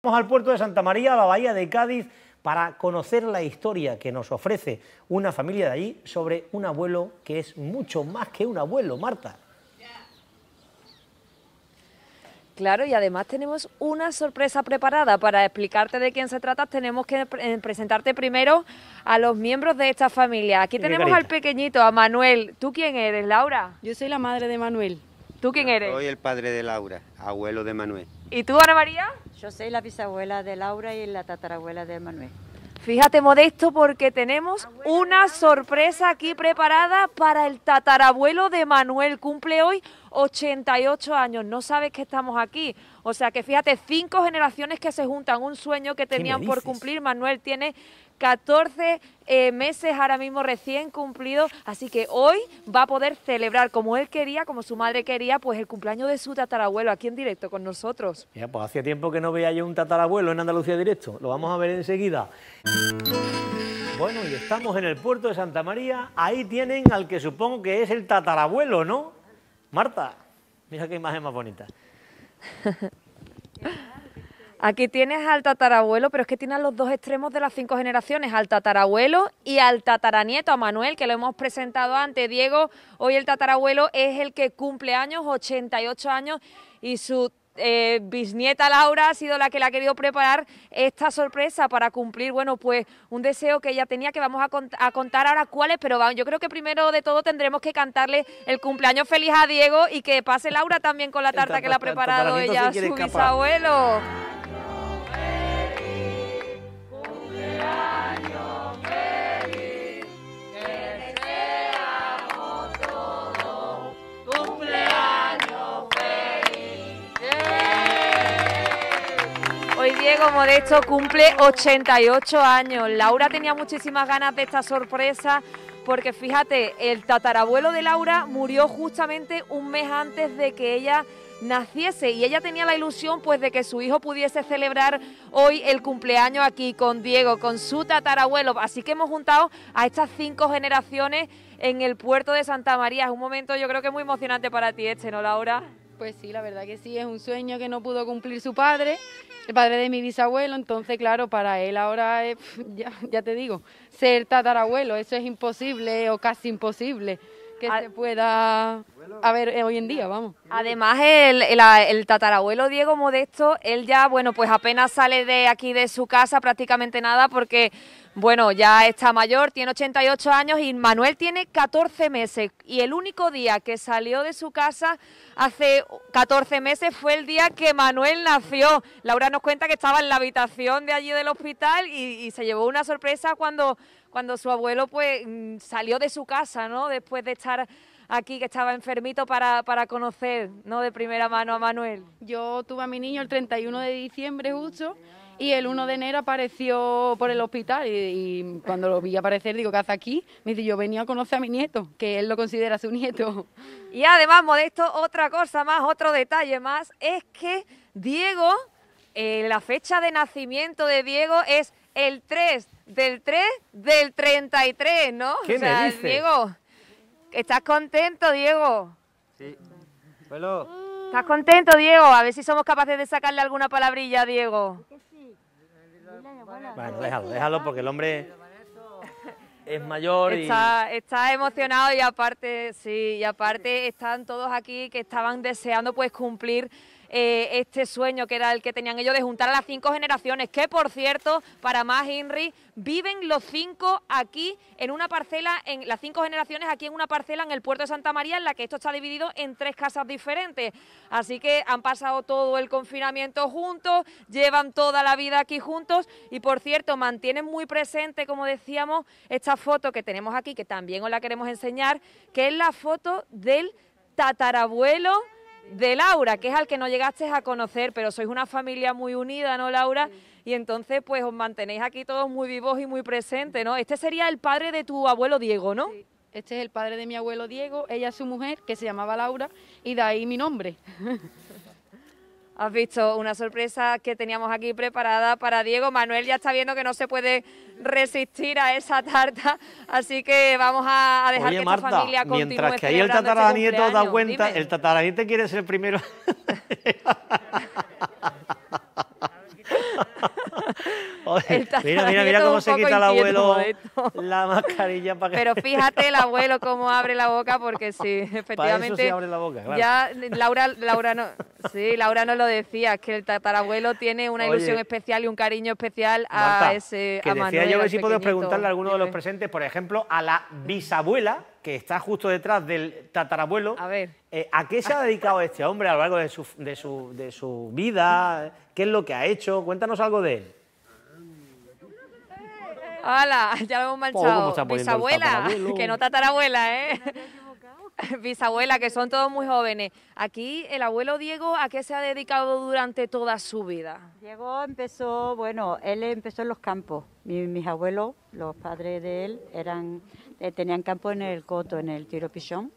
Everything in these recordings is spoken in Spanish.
Vamos al puerto de Santa María, a la bahía de Cádiz, para conocer la historia que nos ofrece una familia de allí sobre un abuelo que es mucho más que un abuelo, Marta. Claro, y además tenemos una sorpresa preparada. Para explicarte de quién se trata, tenemos que eh, presentarte primero a los miembros de esta familia. Aquí tenemos al pequeñito, a Manuel. ¿Tú quién eres, Laura? Yo soy la madre de Manuel. ¿Tú quién eres? Soy el padre de Laura, abuelo de Manuel. ¿Y tú, Ana María? Yo soy la bisabuela de Laura y la tatarabuela de Manuel. Fíjate, Modesto, porque tenemos una sorpresa aquí preparada para el tatarabuelo de Manuel. Cumple hoy 88 años, no sabes que estamos aquí. O sea que fíjate, cinco generaciones que se juntan, un sueño que tenían por cumplir. Manuel tiene 14 eh, meses ahora mismo recién cumplido, así que hoy va a poder celebrar como él quería, como su madre quería, pues el cumpleaños de su tatarabuelo aquí en directo con nosotros. Ya pues hacía tiempo que no veía yo un tatarabuelo en Andalucía directo, lo vamos a ver enseguida. Bueno, y estamos en el puerto de Santa María, ahí tienen al que supongo que es el tatarabuelo, ¿no? Marta, mira qué imagen más bonita. Aquí tienes al tatarabuelo, pero es que tiene a los dos extremos de las cinco generaciones, al tatarabuelo y al tataranieto, a Manuel, que lo hemos presentado antes. Diego, hoy el tatarabuelo es el que cumple años, 88 años, y su eh, bisnieta Laura ha sido la que le ha querido preparar esta sorpresa para cumplir, bueno, pues un deseo que ella tenía que vamos a, contar ahora cuáles, pero yo creo que primero de todo tendremos que cantarle el cumpleaños feliz a Diego y que pase Laura también con la tarta que le ha preparado ella a su bisabuelo. Como de hecho, cumple 88 años. Laura tenía muchísimas ganas de esta sorpresa porque fíjate, el tatarabuelo de Laura murió justamente un mes antes de que ella naciese y ella tenía la ilusión pues de que su hijo pudiese celebrar hoy el cumpleaños aquí con Diego, con su tatarabuelo. Así que hemos juntado a estas cinco generaciones en el puerto de Santa María. Es un momento yo creo que muy emocionante para ti este, ¿no, Laura? Pues sí, la verdad que sí, es un sueño que no pudo cumplir su padre, el padre de mi bisabuelo, entonces claro, para él ahora es, ya, ya te digo, ser tatarabuelo, eso es imposible o casi imposible que se pueda a ver eh, hoy en día, vamos. Además, el, tatarabuelo Diego Modesto, él ya, bueno, pues apenas sale de aquí de su casa prácticamente nada porque bueno, ya está mayor, tiene 88 años y Manuel tiene 14 meses. Y el único día que salió de su casa hace 14 meses fue el día que Manuel nació. Laura nos cuenta que estaba en la habitación de allí del hospital y, se llevó una sorpresa cuando, cuando su abuelo pues, mm, salió de su casa, ¿no? Después de estar aquí que estaba enfermito para, para, conocer ¿no? de primera mano a Manuel. Yo tuve a mi niño el 31 de diciembre justo y el 1 de enero apareció por el hospital y, cuando lo vi aparecer digo, ¿qué hace aquí? Me dice, yo venía a conocer a mi nieto, que él lo considera su nieto. Y además, Modesto, otra cosa más, otro detalle más, es que Diego, eh, la fecha de nacimiento de Diego es el 3 del 3 del 33, ¿no? ¿Qué o Diego, ¿estás contento, Diego? Sí. Bueno. ¿Estás contento, Diego? A ver si somos capaces de sacarle alguna palabrilla Diego. Bueno, déjalo, déjalo porque el hombre es mayor y... está, está, emocionado y aparte, sí, y aparte están todos aquí que estaban deseando pues cumplir eh, este sueño que era el que tenían ellos de juntar a las cinco generaciones, que por cierto, para más Henry, viven los cinco aquí en una parcela, en las cinco generaciones aquí en una parcela en el puerto de Santa María, en la que esto está dividido en tres casas diferentes. Así que han pasado todo el confinamiento juntos, llevan toda la vida aquí juntos y por cierto, mantienen muy presente, como decíamos, esta foto que tenemos aquí, que también os la queremos enseñar, que es la foto del tatarabuelo de Laura, que es al que no llegaste a conocer, pero sois una familia muy unida, ¿no, Laura? Y entonces, pues os mantenéis aquí todos muy vivos y muy presentes, ¿no? Este sería el padre de tu abuelo Diego, ¿no? Sí. Este es el padre de mi abuelo Diego, ella es su mujer, que se llamaba Laura, y de ahí mi nombre. Has visto una sorpresa que teníamos aquí preparada para Diego. Manuel ya está viendo que no se puede resistir a esa tarta, así que vamos a, dejar que esta familia continúe mientras que ahí el este tataranieto da cuenta, el tataranieto quiere ser el primero. mira, mira, cómo se quita el abuelo la mascarilla. Para que... Pero fíjate el abuelo cómo abre la boca, porque sí, efectivamente. la Ya Laura, no, sí, Laura nos lo decía, es que el tatarabuelo tiene una ilusión especial y un cariño especial a ese. Que a Manuel, decía yo que si podemos preguntarle a alguno de los presentes, por ejemplo, a la bisabuela que está justo detrás del tatarabuelo. A ver. Eh, ¿A qué se ha dedicado este hombre a lo largo de su vida? ¿Qué es lo que ha hecho? Cuéntanos algo de él. Hola, ya lo hemos manchado. Bisabuela, que no tatarabuela, ¿eh? Bisabuela, que son todos muy jóvenes. Aquí, el abuelo Diego, ¿a qué se ha dedicado durante toda su vida? Diego empezó, bueno, él empezó en los campos. mis, abuelos, los padres de él, eran, eh, tenían campo en el Coto, en el Tiro Pichón.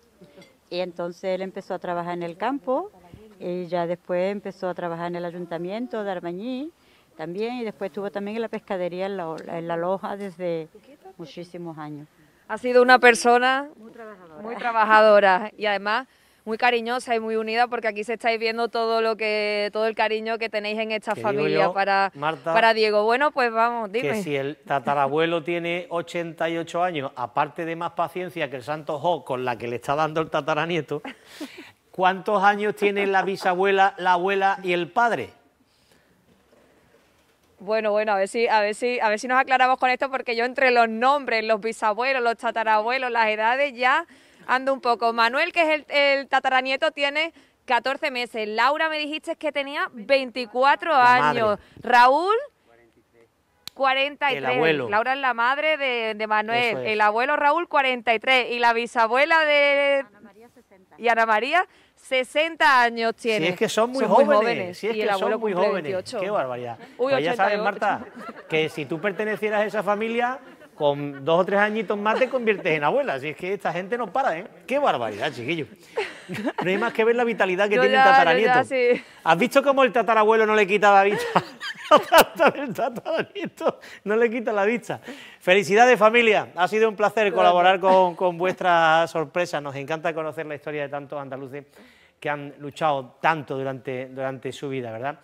Y entonces él empezó a trabajar en el campo y ya después empezó a trabajar en el ayuntamiento de Arbañí también y después estuvo también en la pescadería en la, Loja desde muchísimos años. Ha sido una persona muy trabajadora. y además muy cariñosa y muy unida porque aquí se estáis viendo todo lo que todo el cariño que tenéis en esta familia para, para Diego. Bueno, pues vamos, dime. Que si el tatarabuelo tiene 88 años, aparte de más paciencia que el santo Jo con la que le está dando el tataranieto, ¿cuántos años tiene la bisabuela, la abuela y el padre? Bueno, bueno, a ver si, a ver si, nos aclaramos con esto, porque yo entre los nombres, los bisabuelos, los tatarabuelos, las edades, ya ando un poco. Manuel, que es el, tataranieto, tiene 14 meses. Laura me dijiste que tenía 24 años. Raúl. 43. El Laura es la madre de, Manuel. El abuelo Raúl, 43. Y la bisabuela de. Ana María, 60. Y Ana María, 60 años tiene. Si es que son muy jóvenes. sí es que son muy jóvenes. 28. Qué barbaridad. Uy, pues ya sabes, Marta, que si tú pertenecieras a esa familia, con dos o tres añitos más te conviertes en abuela. Así es que esta gente no para, ¿eh? Qué barbaridad, chiquillo. No hay más que ver la vitalidad que tiene el tataranieto. ¿Has visto cómo el tatarabuelo no le quitaba vida? No le quita la vista. Felicidades, familia. Ha sido un placer colaborar con, vuestra sorpresa. Nos encanta conocer la historia de tantos andaluces que han luchado tanto durante, durante su vida, ¿verdad?